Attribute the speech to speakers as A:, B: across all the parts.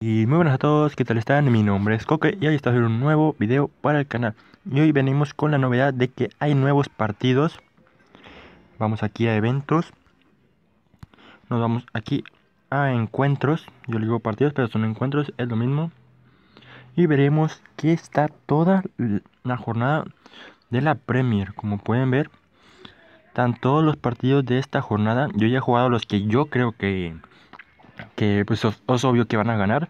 A: Y muy buenas a todos, ¿qué tal están? Mi nombre es Coque y hoy está en un nuevo video para el canal Y hoy venimos con la novedad de que hay nuevos partidos Vamos aquí a eventos Nos vamos aquí a encuentros Yo le digo partidos, pero son encuentros, es lo mismo Y veremos que está toda la jornada de la Premier Como pueden ver, están todos los partidos de esta jornada Yo ya he jugado los que yo creo que que pues es obvio que van a ganar.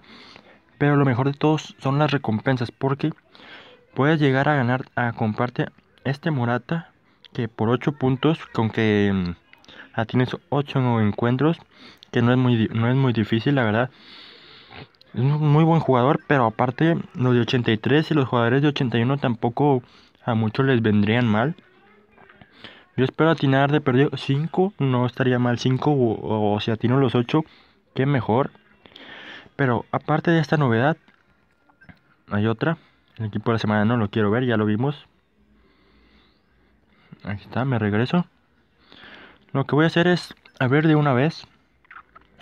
A: Pero lo mejor de todos son las recompensas porque puedes llegar a ganar a comparte este Morata que por 8 puntos con que a mm, tienes 8 encuentros que no es muy no es muy difícil la verdad. Es un muy buen jugador, pero aparte los de 83 y los jugadores de 81 tampoco a muchos les vendrían mal. Yo espero atinar de perdido 5, no estaría mal 5 o si atino los 8 mejor. Pero aparte de esta novedad, hay otra. El equipo de la semana no lo quiero ver, ya lo vimos. Aquí está, me regreso. Lo que voy a hacer es a ver de una vez,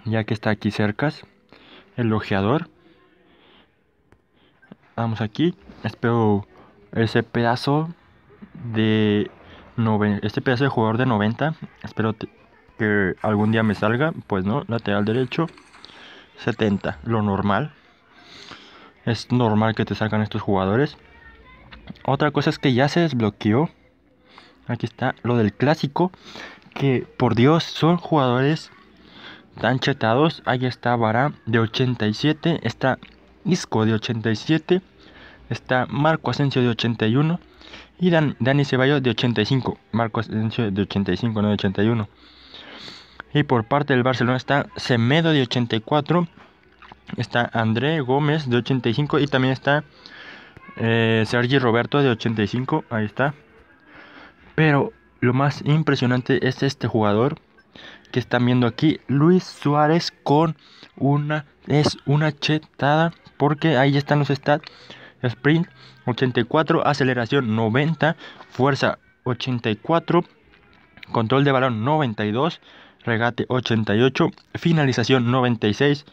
A: ya que está aquí cerca, el logeador. Vamos aquí, espero ese pedazo de... Este pedazo de jugador de 90, espero que algún día me salga, pues no, lateral derecho, 70, lo normal. Es normal que te salgan estos jugadores. Otra cosa es que ya se desbloqueó. Aquí está lo del clásico. Que por Dios son jugadores tan chetados. Ahí está Vara de 87. Está Isco de 87. Está Marco Asensio de 81. Y Dan, Dani Ceballos de 85. Marco Asensio de 85, no de 81. Y por parte del Barcelona está Semedo de 84, está André Gómez de 85 y también está eh, Sergi Roberto de 85, ahí está. Pero lo más impresionante es este jugador que están viendo aquí, Luis Suárez con una es una chetada porque ahí están los stats. Sprint 84, aceleración 90, fuerza 84, control de balón 92, regate 88, finalización 96,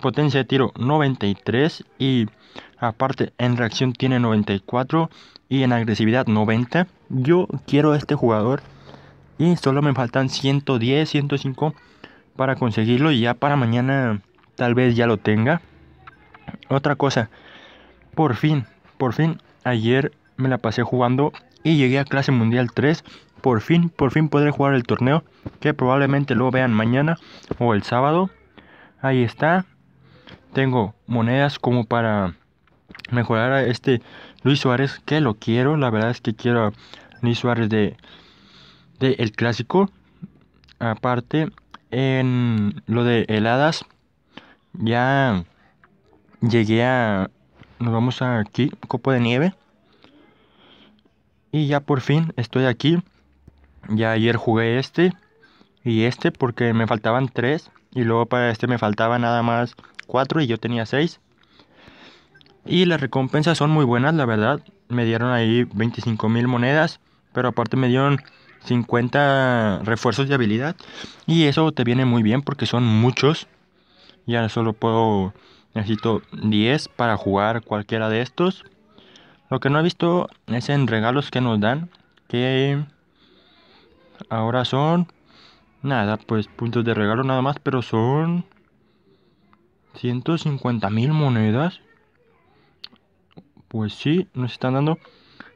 A: potencia de tiro 93 y aparte en reacción tiene 94 y en agresividad 90. Yo quiero a este jugador y solo me faltan 110, 105 para conseguirlo y ya para mañana tal vez ya lo tenga. Otra cosa, por fin, por fin ayer me la pasé jugando y llegué a clase mundial 3 por fin, por fin podré jugar el torneo, que probablemente lo vean mañana o el sábado. Ahí está. Tengo monedas como para mejorar a este Luis Suárez, que lo quiero. La verdad es que quiero a Luis Suárez de, El Clásico. Aparte, en lo de heladas, ya llegué a... Nos vamos aquí, copo de nieve. Y ya por fin estoy aquí. Ya ayer jugué este y este porque me faltaban tres y luego para este me faltaba nada más cuatro y yo tenía seis. Y las recompensas son muy buenas, la verdad. Me dieron ahí 25.000 mil monedas, pero aparte me dieron 50 refuerzos de habilidad y eso te viene muy bien porque son muchos. Ya solo puedo necesito 10 para jugar cualquiera de estos. Lo que no he visto es en regalos que nos dan que Ahora son... Nada, pues puntos de regalo nada más, pero son... 150 mil monedas. Pues sí, nos están dando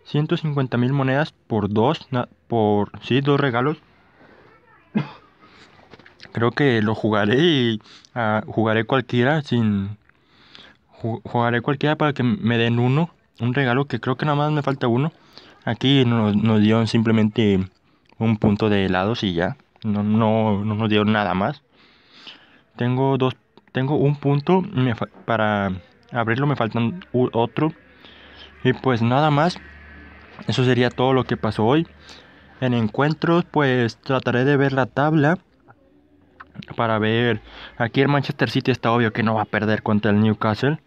A: 150 mil monedas por dos, por sí, dos regalos. Creo que lo jugaré y ah, jugaré cualquiera sin jugaré cualquiera para que me den uno, un regalo que creo que nada más me falta uno. Aquí nos, nos dieron simplemente un punto de helados y ya. No, no, no nos dieron nada más. Tengo dos, tengo un punto para abrirlo, me faltan otro. Y pues nada más. Eso sería todo lo que pasó hoy. En encuentros, pues trataré de ver la tabla para ver. Aquí el Manchester City está obvio que no va a perder contra el Newcastle.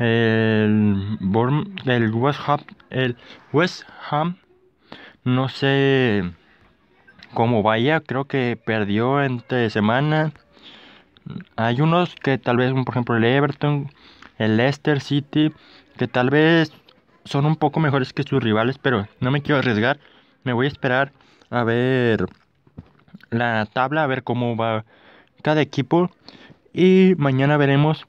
A: El, Bournemouth, el West Ham, el West Ham, no sé como vaya, creo que perdió entre semana. Hay unos que tal vez, por ejemplo, el Everton, el Leicester City, que tal vez son un poco mejores que sus rivales, pero no me quiero arriesgar. Me voy a esperar a ver la tabla, a ver cómo va cada equipo. Y mañana veremos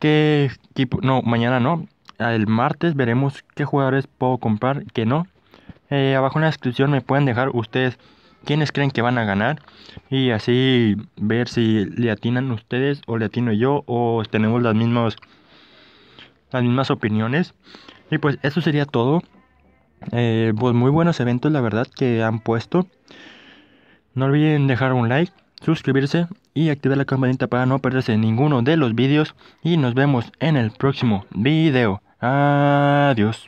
A: qué equipo, no, mañana no, el martes veremos qué jugadores puedo comprar, qué no. Eh, abajo en la descripción me pueden dejar ustedes quiénes creen que van a ganar y así ver si le atinan ustedes o le atino yo o tenemos las mismas las mismas opiniones y pues eso sería todo eh, pues muy buenos eventos la verdad que han puesto no olviden dejar un like suscribirse y activar la campanita para no perderse ninguno de los vídeos y nos vemos en el próximo video adiós